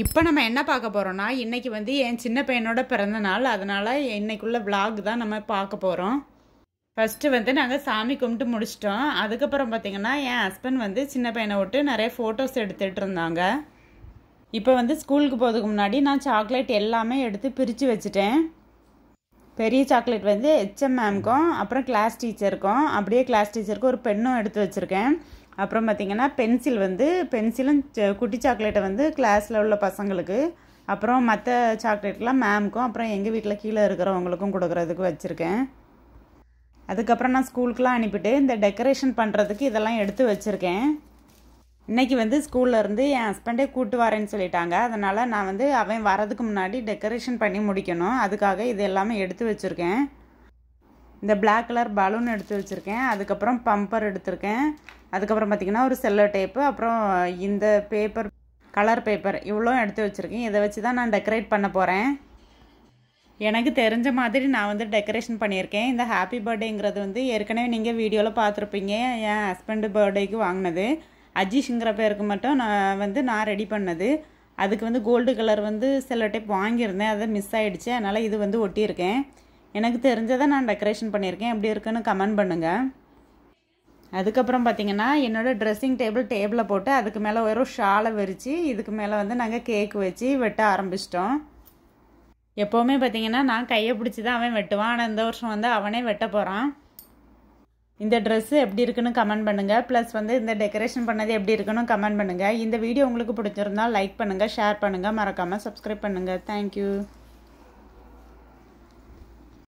இப்போ நம்ம என்ன பார்க்க போகிறோன்னா இன்றைக்கி வந்து என் சின்ன பையனோட பிறந்த நாள் அதனால் இன்றைக்குள்ள விலாக் தான் நம்ம பார்க்க போகிறோம் ஃபஸ்ட்டு வந்து நாங்கள் சாமி கும்பிட்டு முடிச்சிட்டோம் அதுக்கப்புறம் பார்த்திங்கன்னா என் ஹஸ்பண்ட் வந்து சின்ன பையனை விட்டு நிறைய ஃபோட்டோஸ் எடுத்துகிட்டு இருந்தாங்க இப்போ வந்து ஸ்கூலுக்கு போகிறதுக்கு முன்னாடி நான் சாக்லேட் எல்லாமே எடுத்து பிரித்து வச்சுட்டேன் பெரிய சாக்லேட் வந்து ஹெச்எம் மேம்க்கும் அப்புறம் கிளாஸ் டீச்சருக்கும் அப்படியே கிளாஸ் டீச்சருக்கும் ஒரு பெண்ணும் எடுத்து வச்சுருக்கேன் அப்புறம் பார்த்திங்கன்னா பென்சில் வந்து பென்சிலும் குட்டி சாக்லேட்டை வந்து கிளாஸில் உள்ள பசங்களுக்கு அப்புறம் மற்ற சாக்லேட்லாம் மேமுக்கும் அப்புறம் எங்கள் வீட்டில் கீழே இருக்கிறவங்களுக்கும் கொடுக்குறதுக்கு வச்சுருக்கேன் அதுக்கப்புறம் நான் ஸ்கூலுக்கெலாம் அனுப்பிட்டு இந்த டெக்கரேஷன் பண்ணுறதுக்கு இதெல்லாம் எடுத்து வச்சுருக்கேன் இன்றைக்கி வந்து ஸ்கூலில் இருந்து என் ஹஸ்பண்டே கூப்பிட்டு வரேன்னு சொல்லிட்டாங்க அதனால் நான் வந்து அவன் வரதுக்கு முன்னாடி டெக்கரேஷன் பண்ணி முடிக்கணும் அதுக்காக இது எல்லாமே எடுத்து வச்சுருக்கேன் இந்த பிளாக் கலர் பலூன் எடுத்து வச்சுருக்கேன் அதுக்கப்புறம் பம்பர் எடுத்திருக்கேன் அதுக்கப்புறம் பார்த்திங்கன்னா ஒரு செல்லோ டேப்பு அப்புறம் இந்த பேப்பர் கலர் பேப்பர் இவ்வளோ எடுத்து வச்சுருக்கேன் இதை வச்சு தான் நான் டெக்கரேட் பண்ண போகிறேன் எனக்கு தெரிஞ்ச மாதிரி நான் வந்து டெக்கரேஷன் பண்ணியிருக்கேன் இந்த ஹாப்பி பர்த்டேங்கிறது வந்து ஏற்கனவே நீங்கள் வீடியோவில் பார்த்துருப்பீங்க என் ஹஸ்பண்டு பர்த்டேக்கு வாங்கினது அஜீஷுங்கிற பேருக்கு மட்டும் நான் வந்து நான் ரெடி பண்ணது அதுக்கு வந்து கோல்டு கலர் வந்து செல்லோ டேப் வாங்கியிருந்தேன் அதை மிஸ் ஆகிடுச்சு அதனால் இது வந்து ஒட்டியிருக்கேன் எனக்கு தெரிஞ்சதை நான் டெக்கரேஷன் பண்ணியிருக்கேன் எப்படி இருக்குன்னு கமெண்ட் பண்ணுங்கள் அதுக்கப்புறம் பார்த்திங்கன்னா என்னோடய ட்ரெஸ்ஸிங் டேபிள் டேபிளை போட்டு அதுக்கு மேலே வெறும் ஷாலை விரித்து இதுக்கு மேலே வந்து நாங்கள் கேக் வச்சு வெட்ட ஆரம்பிச்சிட்டோம் எப்போவுமே பார்த்திங்கன்னா நான் கையை பிடிச்சி தான் அவன் வெட்டுவான் ஆனால் இந்த வருஷம் வந்து அவனே வெட்ட போகிறான் இந்த ட்ரெஸ்ஸு எப்படி இருக்குன்னு கமெண்ட் பண்ணுங்கள் ப்ளஸ் வந்து இந்த டெக்கரேஷன் பண்ணது எப்படி இருக்குன்னு கமெண்ட் பண்ணுங்கள் இந்த வீடியோ உங்களுக்கு பிடிச்சிருந்தால் லைக் பண்ணுங்கள் ஷேர் பண்ணுங்கள் மறக்காமல் சப்ஸ்கிரைப் பண்ணுங்கள் தேங்க்யூ